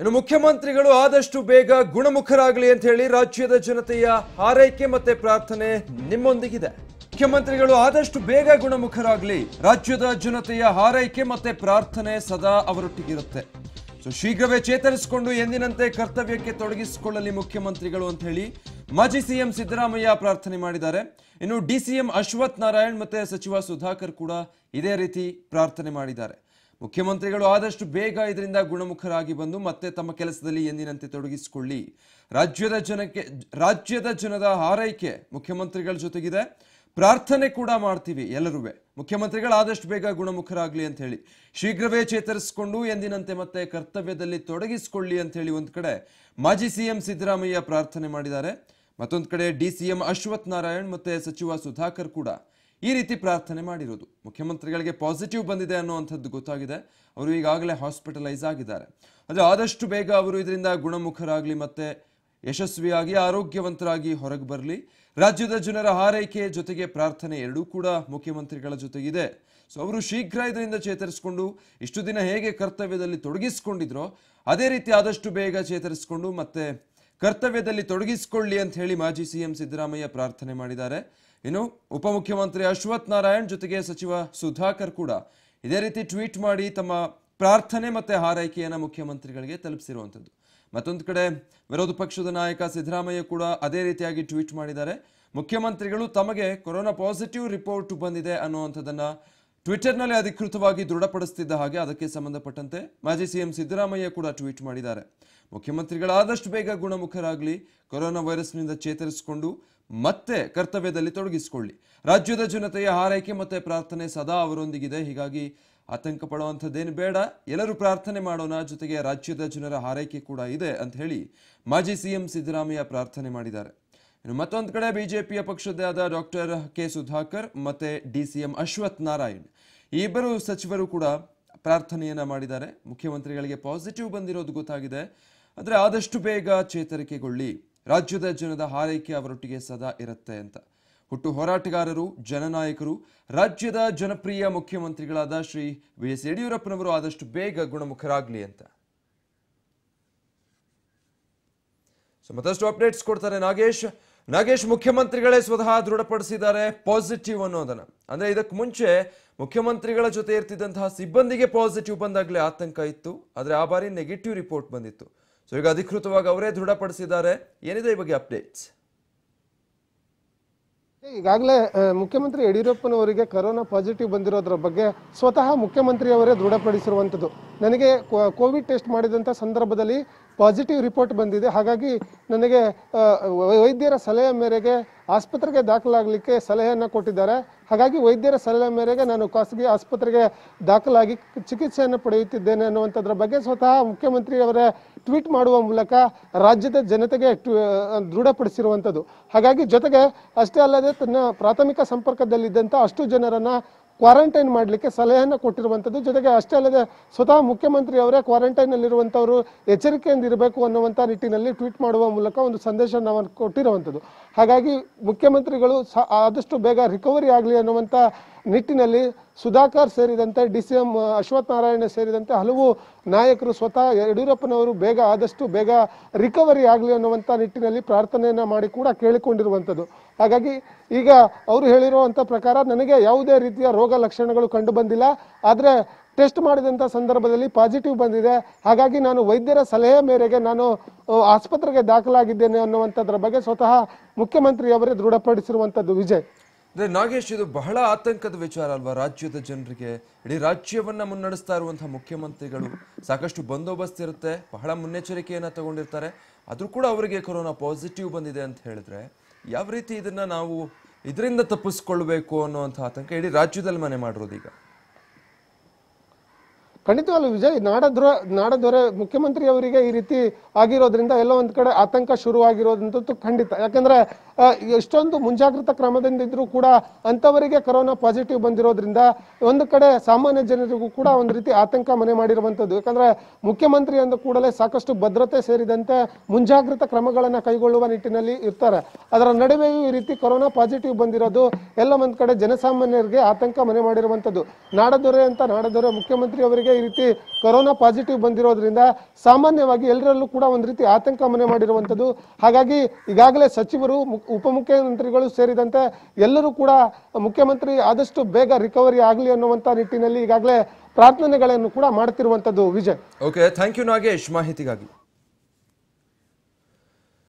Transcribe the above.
ಇನ್ನು ಮುಖ್ಯಮಂತ್ರಿಗಳು ಆದಷ್ಟು ಬೇಗ ಗುಣಮುಖರಾಗಲಿ ಅಂತ ಹೇಳಿ ರಾಜ್ಯದ ಜನತೆಯ ಹಾರೈಕೆ ಮತ್ತೆ ಪ್ರಾರ್ಥನೆ ನಿಮ್ಮೊಂದಿಗಿದೆ ಮುಖ್ಯಮಂತ್ರಿಗಳು ಆದಷ್ಟು ಬೇಗ ಗುಣಮುಖರಾಗಲಿ ರಾಜ್ಯದ ಜನತೆಯ ಹಾರೈಕೆ ಮತ್ತೆ ಪ್ರಾರ್ಥನೆ ಸದಾ ಅವರೊಟ್ಟಿಗಿರುತ್ತೆ ಸೊ ಶೀಘ್ರವೇ ಚೇತರಿಸಿಕೊಂಡು ಎಂದಿನಂತೆ ಕರ್ತವ್ಯಕ್ಕೆ ತೊಡಗಿಸಿಕೊಳ್ಳಲಿ ಮುಖ್ಯಮಂತ್ರಿಗಳು ಅಂತ ಹೇಳಿ ಮಾಜಿ ಸಿಎಂ ಸಿದ್ದರಾಮಯ್ಯ ಪ್ರಾರ್ಥನೆ ಮಾಡಿದ್ದಾರೆ ಇನ್ನು D C M Ashwath Narayan ಮತ್ತೆ ಸಚಿವ ಸುಧಾಕರ್ ಕೂಡ ಇದೇ ರೀತಿ ಪ್ರಾರ್ಥನೆ ಮಾಡಿದ್ದಾರೆ ಮುಖ್ಯಮಂತ್ರಿಗಳು ಆದಷ್ಟು ಬೇಗ ಇದರಿಂದ ಗುಣಮುಖರಾಗಿ ಬಂದು ಮತ್ತೆ ತಮ್ಮ ಕೆಲಸದಲ್ಲಿ ಎಂದಿನಂತೆ ತೊಡಗಿಸಿಕೊಳ್ಳಿ ರಾಜ್ಯದ ಜನಕ್ಕೆ ರಾಜ್ಯದ ಜನದ ಹಾರೈಕೆ ಮುಖ್ಯಮಂತ್ರಿಗಳ ಜೊತೆಗಿದೆ ಪ್ರಾರ್ಥನೆ ಕೂಡ ಮಾಡ್ತೀವಿ ಎಲ್ಲರೂ ಮುಖ್ಯಮಂತ್ರಿಗಳು ಆದಷ್ಟು ಬೇಗ ಗುಣಮುಖರಾಗಲಿ ಅಂತ ಹೇಳಿ ಶೀಘ್ರವೇ ಚೇತರಿಸಿಕೊಂಡು ಎಂದಿನಂತೆ ಮತ್ತೆ ಕರ್ತವ್ಯದಲ್ಲಿ ತೊಡಗಿಸಿಕೊಳ್ಳಿ ಅಂತ ಹೇಳಿ ಒಂದು ಕಡೆ ಮಾಜಿ ಸಿಎಂ ಸಿದ್ದರಾಮಯ್ಯ ಪ್ರಾರ್ಥನೆ ಮಾಡಿದ್ದಾರೆ ಮತ್ತೊಂದು ಕಡೆ D C M Ashwath Narayan ಮತ್ತೆ ಸಚಿವ ಸುಧಾಕರ್ ಕೂಡ ಈ ರೀತಿ ಪ್ರಾರ್ಥನೆ ಮಾಡಿರೋದು ಮುಖ್ಯಮಂತ್ರಿಗಳಿಗೆ ಪಾಸಿಟಿವ್ ಬಂದಿದೆ ಅನ್ನುವಂಥದ್ದು ಗೊತ್ತಾಗಿದೆ ಅವರು ಈಗಾಗಲೇ ಹಾಸ್ಪಿಟಲೈಸ್ ಆಗಿದ್ದಾರೆ ಆದರೆ ಆದಷ್ಟು ಬೇಗ ಅವರು ಇದರಿಂದ ಗುಣಮುಖರಾಗಲಿ ಮತ್ತೆ ಯಶಸ್ವಿಯಾಗಿ ಆರೋಗ್ಯವಂತರಾಗಿ ಹೊರಗೆ ಬರಲಿ ರಾಜ್ಯದ ಜನರ ಹಾರೈಕೆ ಜೊತೆಗೆ ಪ್ರಾರ್ಥನೆ ಎರಡೂ ಕೂಡ ಮುಖ್ಯಮಂತ್ರಿಗಳ ಜೊತೆಗಿದೆ ಸೊ ಅವರು ಶೀಘ್ರ ಇದರಿಂದ ಚೇತರಿಸಿಕೊಂಡು ಇಷ್ಟು ದಿನ ಹೇಗೆ ಕರ್ತವ್ಯದಲ್ಲಿ ತೊಡಗಿಸಿಕೊಂಡಿದ್ರೋ ಅದೇ ರೀತಿ ಆದಷ್ಟು ಬೇಗ ಚೇತರಿಸಿಕೊಂಡು ಮತ್ತೆ ಕರ್ತವ್ಯದಲ್ಲಿ ತೊಡಗಿಸಿಕೊಳ್ಳಿ ಅಂತ ಹೇಳಿ ಮಾಜಿ ಸಿಎಂ ಸಿದ್ದರಾಮಯ್ಯ ಪ್ರಾರ್ಥನೆ ಮಾಡಿದ್ದಾರೆ ಇನ್ನು ಉಪಮುಖ್ಯಮಂತ್ರಿ ಅಶ್ವಥ್ ನಾರಾಯಣ್ ಜೊತೆಗೆ ಸಚಿವ ಸುಧಾಕರ್ ಕೂಡ ಇದೇ ರೀತಿ ಟ್ವೀಟ್ ಮಾಡಿ ತಮ್ಮ ಪ್ರಾರ್ಥನೆ ಮತ್ತು ಹಾರೈಕೆಯನ್ನು ಮುಖ್ಯಮಂತ್ರಿಗಳಿಗೆ ತಲುಪಿಸಿರುವಂಥದ್ದು ಮತ್ತೊಂದು ಕಡೆ ವಿರೋಧ ಪಕ್ಷದ ನಾಯಕ ಸಿದ್ದರಾಮಯ್ಯ ಕೂಡ ಅದೇ ರೀತಿಯಾಗಿ ಟ್ವೀಟ್ ಮಾಡಿದ್ದಾರೆ ಮುಖ್ಯಮಂತ್ರಿಗಳು ತಮಗೆ ಕೊರೋನಾ ಪಾಸಿಟಿವ್ ರಿಪೋರ್ಟ್ ಬಂದಿದೆ ಅನ್ನುವಂಥದ್ದನ್ನು ಟ್ವಿಟರ್ನಲ್ಲಿ ಅಧಿಕೃತವಾಗಿ ದೃಢಪಡಿಸುತ್ತಿದ್ದ ಹಾಗೆ ಅದಕ್ಕೆ ಸಂಬಂಧಪಟ್ಟಂತೆ ಮಾಜಿ ಸಿಎಂ ಸಿದ್ದರಾಮಯ್ಯ ಕೂಡ ಟ್ವೀಟ್ ಮಾಡಿದ್ದಾರೆ ಮುಖ್ಯಮಂತ್ರಿಗಳಾದಷ್ಟು ಬೇಗ ಗುಣಮುಖರಾಗಲಿ ಕೊರೋನಾ ವೈರಸ್ನಿಂದ ಚೇತರಿಸಿಕೊಂಡು ಮತ್ತೆ ಕರ್ತವ್ಯದಲ್ಲಿ ತೊಡಗಿಸಿಕೊಳ್ಳಿ ರಾಜ್ಯದ ಜನತೆಯ ಹಾರೈಕೆ ಮತ್ತೆ ಪ್ರಾರ್ಥನೆ ಸದಾ ಅವರೊಂದಿಗಿದೆ ಹೀಗಾಗಿ ಆತಂಕ ಪಡುವಂಥದ್ದೇನು ಬೇಡ ಎಲ್ಲರೂ ಪ್ರಾರ್ಥನೆ ಮಾಡೋಣ ಜೊತೆಗೆ ರಾಜ್ಯದ ಜನರ ಹಾರೈಕೆ ಕೂಡ ಇದೆ ಅಂತ ಹೇಳಿ ಮಾಜಿ ಸಿಎಂ ಸಿದ್ದರಾಮಯ್ಯ ಪ್ರಾರ್ಥನೆ ಮಾಡಿದ್ದಾರೆ ಇನ್ನು ಮತ್ತೊಂದು ಕಡೆ ಬಿಜೆಪಿಯ ಆದ ಡಾಕ್ಟರ್ ಕೆ ಸುಧಾಕರ್ ಮತ್ತು D C M Ashwath Narayan ಇಬ್ಬರು ಸಚಿವರು ಕೂಡ ಪ್ರಾರ್ಥನೆಯನ್ನ ಮಾಡಿದ್ದಾರೆ ಮುಖ್ಯಮಂತ್ರಿಗಳಿಗೆ ಪಾಸಿಟಿವ್ ಬಂದಿರೋದು ಗೊತ್ತಾಗಿದೆ ಆದರೆ ಆದಷ್ಟು ಬೇಗ ಚೇತರಿಕೆಗೊಳ್ಳಿ ರಾಜ್ಯದ ಜನದ ಹಾರೈಕೆ ಅವರೊಟ್ಟಿಗೆ ಸದಾ ಇರುತ್ತೆ ಅಂತ ಹುಟ್ಟು ಹೋರಾಟಗಾರರು ಜನನಾಯಕರು ರಾಜ್ಯದ ಜನಪ್ರಿಯ ಮುಖ್ಯಮಂತ್ರಿಗಳಾದ ಶ್ರೀ ವಿ ಎಸ್ ಯಡಿಯೂರಪ್ಪನವರು ಆದಷ್ಟು ಬೇಗ ಗುಣಮುಖರಾಗಲಿ ಅಂತ ಸೊ ಮತ್ತಷ್ಟು ಅಪ್ಡೇಟ್ಸ್ ಕೊಡ್ತಾರೆ ನಾಗೇಶ್ ನಾಗೇಶ್ ಮುಖ್ಯಮಂತ್ರಿಗಳೇ ಸ್ವತಃ ದೃಢಪಡಿಸಿದ್ದಾರೆ ಪಾಸಿಟಿವ್ ಅನ್ನೋದನ್ನ ಅಂದ್ರೆ ಇದಕ್ಕೆ ಮುಂಚೆ ಮುಖ್ಯಮಂತ್ರಿಗಳ ಜೊತೆ ಇರ್ತಿದ್ದಂತಹ ಸಿಬ್ಬಂದಿಗೆ ಪಾಸಿಟಿವ್ ಬಂದಾಗಲೇ ಆತಂಕ ಇತ್ತು ಆದರೆ ಆ ಬಾರಿ ನೆಗೆಟಿವ್ ರಿಪೋರ್ಟ್ ಬಂದಿತ್ತು ಸೊ ಈಗ ಅಧಿಕೃತವಾಗಿ ಅವರೇ ದೃಢಪಡಿಸಿದ್ದಾರೆ ಏನಿದೆ ಈ ಬಗ್ಗೆ ಅಪ್ಡೇಟ್ಸ್ ಈಗಾಗಲೇ ಮುಖ್ಯಮಂತ್ರಿ ಯಡಿಯೂರಪ್ಪನವರಿಗೆ ಕರೋನಾ ಪಾಸಿಟಿವ್ ಬಂದಿರೋದ್ರ ಬಗ್ಗೆ ಸ್ವತಃ ಮುಖ್ಯಮಂತ್ರಿಯವರೇ ದೃಢಪಡಿಸಿರುವಂಥದ್ದು ನನಗೆ ಕೋವಿಡ್ ಟೆಸ್ಟ್ ಮಾಡಿದಂಥ ಸಂದರ್ಭದಲ್ಲಿ ಪಾಸಿಟಿವ್ ರಿಪೋರ್ಟ್ ಬಂದಿದೆ ಹಾಗಾಗಿ ನನಗೆ ವೈದ್ಯರ ಸಲಹೆ ಮೇರೆಗೆ ಆಸ್ಪತ್ರೆಗೆ ದಾಖಲಾಗಲಿಕ್ಕೆ ಸಲಹೆಯನ್ನು ಕೊಟ್ಟಿದ್ದಾರೆ ಹಾಗಾಗಿ ವೈದ್ಯರ ಸಲಹೆ ಮೇರೆಗೆ ನಾನು ಖಾಸಗಿ ಆಸ್ಪತ್ರೆಗೆ ದಾಖಲಾಗಿ ಚಿಕಿತ್ಸೆಯನ್ನು ಪಡೆಯುತ್ತಿದ್ದೇನೆ ಅನ್ನುವಂಥದ್ರ ಬಗ್ಗೆ ಸ್ವತಃ ಮುಖ್ಯಮಂತ್ರಿಯವರೇ ಟ್ವೀಟ್ ಮಾಡುವ ಮೂಲಕ ರಾಜ್ಯದ ಜನತೆಗೆ ದೃಢಪಡಿಸಿರುವಂಥದ್ದು ಹಾಗಾಗಿ ಜೊತೆಗೆ ಅಷ್ಟೇ ಅಲ್ಲದೆ ತನ್ನ ಪ್ರಾಥಮಿಕ ಸಂಪರ್ಕದಲ್ಲಿದ್ದಂಥ ಅಷ್ಟು ಜನರನ್ನು ಕ್ವಾರಂಟೈನ್ ಮಾಡಲಿಕ್ಕೆ ಸಲಹೆಯನ್ನು ಕೊಟ್ಟಿರುವಂಥದ್ದು ಜೊತೆಗೆ ಅಷ್ಟೇ ಅಲ್ಲದೆ ಸ್ವತಃ ಮುಖ್ಯಮಂತ್ರಿ ಅವರೇ ಕ್ವಾರಂಟೈನಲ್ಲಿರುವಂಥವರು ಎಚ್ಚರಿಕೆಯಿಂದ ಇರಬೇಕು ಅನ್ನುವಂಥ ನಿಟ್ಟಿನಲ್ಲಿ ಟ್ವೀಟ್ ಮಾಡುವ ಮೂಲಕ ಒಂದು ಸಂದೇಶ ನಾವು ಕೊಟ್ಟಿರುವಂಥದ್ದು ಹಾಗಾಗಿ ಮುಖ್ಯಮಂತ್ರಿಗಳು ಆದಷ್ಟು ಬೇಗ ರಿಕವರಿ ಆಗಲಿ ಅನ್ನುವಂಥ ನಿಟ್ಟಿನಲ್ಲಿ ಸುಧಾಕರ್ ಸೇರಿದಂತೆ D C M Ashwath Narayana ಸೇರಿದಂತೆ ಹಲವು ನಾಯಕರು ಸ್ವತಃ ಯಡಿಯೂರಪ್ಪನವರು ಬೇಗ ಆದಷ್ಟು ಬೇಗ ರಿಕವರಿ ಆಗಲಿ ಅನ್ನುವಂಥ ನಿಟ್ಟಿನಲ್ಲಿ ಪ್ರಾರ್ಥನೆಯನ್ನು ಮಾಡಿ ಕೂಡ ಕೇಳಿಕೊಂಡಿರುವಂಥದ್ದು ಹಾಗಾಗಿ ಈಗ ಅವರು ಹೇಳಿರುವಂಥ ಪ್ರಕಾರ ನನಗೆ ಯಾವುದೇ ರೀತಿಯ ರೋಗ ಲಕ್ಷಣಗಳು ಕಂಡು ಬಂದಿಲ್ಲ ಆದರೆ ಟೆಸ್ಟ್ ಮಾಡಿದಂಥ ಸಂದರ್ಭದಲ್ಲಿ ಪಾಸಿಟಿವ್ ಬಂದಿದೆ ಹಾಗಾಗಿ ನಾನು ವೈದ್ಯರ ಸಲಹೆ ಮೇರೆಗೆ ನಾನು ಆಸ್ಪತ್ರೆಗೆ ದಾಖಲಾಗಿದ್ದೇನೆ ಅನ್ನುವಂಥದ್ರ ಬಗ್ಗೆ ಸ್ವತಃ ಮುಖ್ಯಮಂತ್ರಿಯವರೇ ದೃಢಪಡಿಸಿರುವಂಥದ್ದು ವಿಜಯ್ ನಾಗೇಶ್ ಇದು ಬಹಳ ಆತಂಕದ ವಿಚಾರ ಅಲ್ವಾ ರಾಜ್ಯದ ಜನರಿಗೆ ಇಡೀ ರಾಜ್ಯವನ್ನ ಮುನ್ನಡೆಸ್ತಾ ಇರುವಂತಹ ಮುಖ್ಯಮಂತ್ರಿಗಳು ಸಾಕಷ್ಟು ಬಂದೋಬಸ್ತ್ ಇರುತ್ತೆ ಬಹಳ ಮುನ್ನೆಚ್ಚರಿಕೆಯನ್ನ ತಗೊಂಡಿರ್ತಾರೆ ಆದ್ರೂ ಕೂಡ ಅವರಿಗೆ ಕೊರೋನಾ ಪಾಸಿಟಿವ್ ಬಂದಿದೆ ಅಂತ ಹೇಳಿದ್ರೆ ಯಾವ ರೀತಿ ಇದನ್ನ ನಾವು ಇದರಿಂದ ತಪ್ಪಿಸ್ಕೊಳ್ಬೇಕು ಅನ್ನುವಂಥ ಆತಂಕ ಇಡೀ ರಾಜ್ಯದಲ್ಲಿ ಮನೆ ಈಗ ಖಂಡಿತವಲ್ಲ ವಿಜಯ್ ನಾಡದ್ರ ನಾಡದೊರೆ ಮುಖ್ಯಮಂತ್ರಿ ಅವರಿಗೆ ಈ ರೀತಿ ಆಗಿರೋದ್ರಿಂದ ಎಲ್ಲ ಒಂದ್ ಕಡೆ ಆತಂಕ ಶುರುವಾಗಿರೋದಂತೂ ಖಂಡಿತ ಯಾಕಂದ್ರೆ ಎಷ್ಟೊಂದು ಮುಂಜಾಗ್ರತಾ ಕ್ರಮದಿಂದ ಇದ್ರೂ ಕೂಡ ಅಂಥವರಿಗೆ ಕರೋನಾ ಪಾಸಿಟಿವ್ ಬಂದಿರೋದ್ರಿಂದ ಒಂದು ಕಡೆ ಸಾಮಾನ್ಯ ಜನರಿಗೂ ಕೂಡ ಒಂದು ರೀತಿ ಆತಂಕ ಮನೆ ಮಾಡಿರುವಂಥದ್ದು ಯಾಕಂದರೆ ಮುಖ್ಯಮಂತ್ರಿ ಅಂದ ಕೂಡಲೇ ಸಾಕಷ್ಟು ಭದ್ರತೆ ಸೇರಿದಂತೆ ಮುಂಜಾಗ್ರತಾ ಕ್ರಮಗಳನ್ನು ಕೈಗೊಳ್ಳುವ ನಿಟ್ಟಿನಲ್ಲಿ ಇರ್ತಾರೆ ಅದರ ನಡುವೆಯೂ ಈ ರೀತಿ ಕೊರೋನಾ ಪಾಸಿಟಿವ್ ಬಂದಿರೋದು ಎಲ್ಲ ಒಂದು ಕಡೆ ಜನಸಾಮಾನ್ಯರಿಗೆ ಆತಂಕ ಮನೆ ಮಾಡಿರುವಂಥದ್ದು ನಾಡದೊರೆ ಅಂತ ನಾಡದೊರೆ ಮುಖ್ಯಮಂತ್ರಿ ಅವರಿಗೆ ಈ ರೀತಿ ಕೊರೋನಾ ಪಾಸಿಟಿವ್ ಬಂದಿರೋದ್ರಿಂದ ಸಾಮಾನ್ಯವಾಗಿ ಎಲ್ಲರಲ್ಲೂ ಕೂಡ ಒಂದು ರೀತಿ ಆತಂಕ ಮನೆ ಮಾಡಿರುವಂಥದ್ದು ಹಾಗಾಗಿ ಈಗಾಗಲೇ ಸಚಿವರು ಉಪಮುಖ್ಯಮಂತ್ರಿಗಳು ಸೇರಿದಂತೆ ಎಲ್ಲರೂ ಕೂಡ ಮುಖ್ಯಮಂತ್ರಿ ಆದಷ್ಟು ಬೇಗ ರಿಕವರಿ ಆಗಲಿ ಅನ್ನುವಂಥ ನಿಟ್ಟಿನಲ್ಲಿ ಈಗಾಗಲೇ ಪ್ರಾರ್ಥನೆಗಳನ್ನು ಕೂಡ ಮಾಡ್ತಿರುವಂಥದ್ದು Vijay okay thank you Nagesh ಮಾಹಿತಿಗಾಗಿ